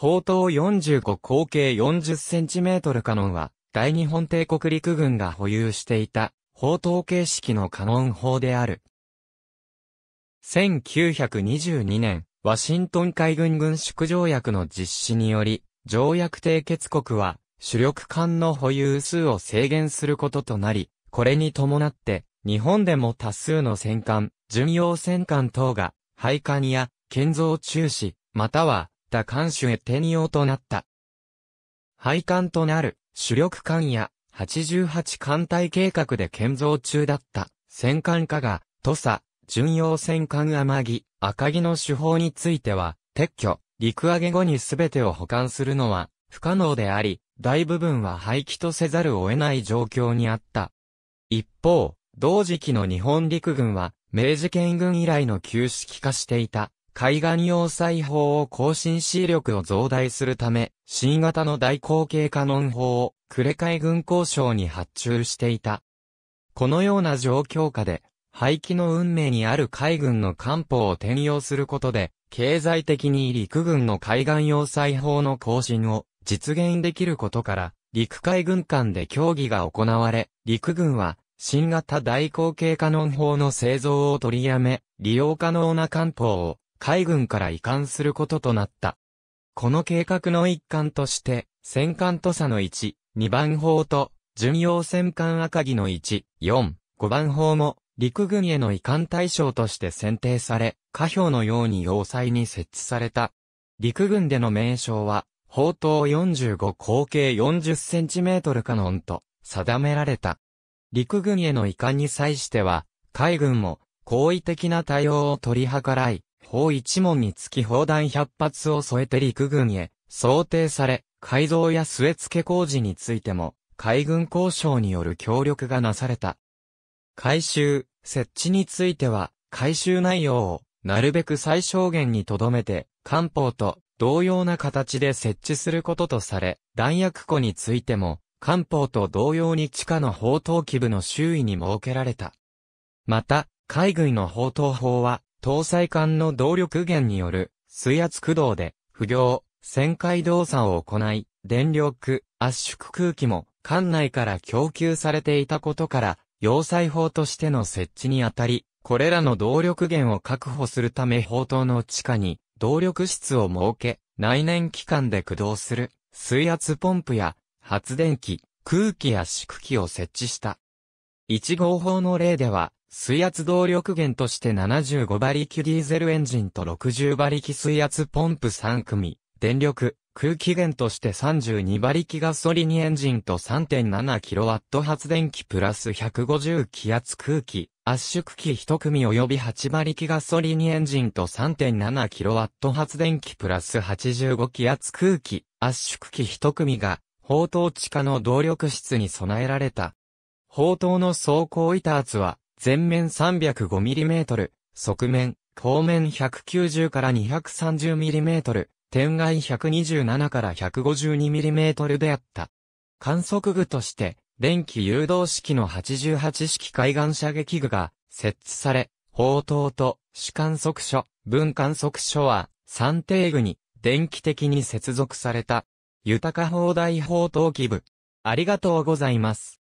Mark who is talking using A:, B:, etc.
A: 砲塔45口径 40cm カノンは、大日本帝国陸軍が保有していた、砲塔形式のカノン砲である。1922年、ワシントン海軍軍縮条約の実施により、条約締結国は、主力艦の保有数を制限することとなり、これに伴って、日本でも多数の戦艦、巡洋戦艦等が、配管や、建造中止、または、った艦首へ転用となった。配管となる主力艦や88艦隊計画で建造中だった戦艦化が土佐、巡洋戦艦天城、赤城の手法については撤去、陸揚げ後に全てを保管するのは不可能であり、大部分は廃棄とせざるを得ない状況にあった。一方、同時期の日本陸軍は、明治県軍以来の旧式化していた、海岸要裁法を更新し力を増大するため、新型の大口径カノン砲を、呉海軍交渉に発注していた。このような状況下で、廃棄の運命にある海軍の艦砲を転用することで、経済的に陸軍の海岸要塞法の更新を実現できることから、陸海軍間で協議が行われ、陸軍は新型大口径カノン砲の製造を取りやめ、利用可能な艦砲を海軍から移管することとなった。この計画の一環として、戦艦土佐の1、2番砲と、巡洋戦艦赤城の1、4、5番砲も、陸軍への移管対象として選定され、下表のように要塞に設置された。陸軍での名称は、砲塔45口径4 0トルカノンと定められた。陸軍への移管に際しては、海軍も好意的な対応を取り計らい、砲一門につき砲弾100発を添えて陸軍へ想定され、改造や据え付け工事についても、海軍交渉による協力がなされた。改修、設置については、改修内容を、なるべく最小限に留めて、官報と同様な形で設置することとされ、弾薬庫についても、官報と同様に地下の砲塔基部の周囲に設けられた。また、海軍の砲塔法は、搭載艦の動力源による水圧駆動で不良、旋回動作を行い、電力、圧縮空気も艦内から供給されていたことから、要塞砲としての設置にあたり、これらの動力源を確保するため砲塔の地下に動力室を設け、内燃機関で駆動する水圧ポンプや発電機、空気圧縮機を設置した。1号砲の例では、水圧動力源として75馬力ディーゼルエンジンと60馬力水圧ポンプ3組、電力、空気源として32馬力ガソリンエンジンと 3.7kW 発電機プラス150気圧空気、圧縮機1組及び8馬力ガソリンエンジンと 3.7kW 発電機プラス85気圧空気、圧縮機1組が、砲塔地下の動力室に備えられた。砲塔の走行板圧は、前面 305mm、側面、後面190から 230mm、天外127から 152mm であった。観測具として、電気誘導式の88式海岸射撃具が設置され、砲塔と主観測所、分観測所は三定具に電気的に接続された。豊か砲台砲塔機部。ありがとうございます。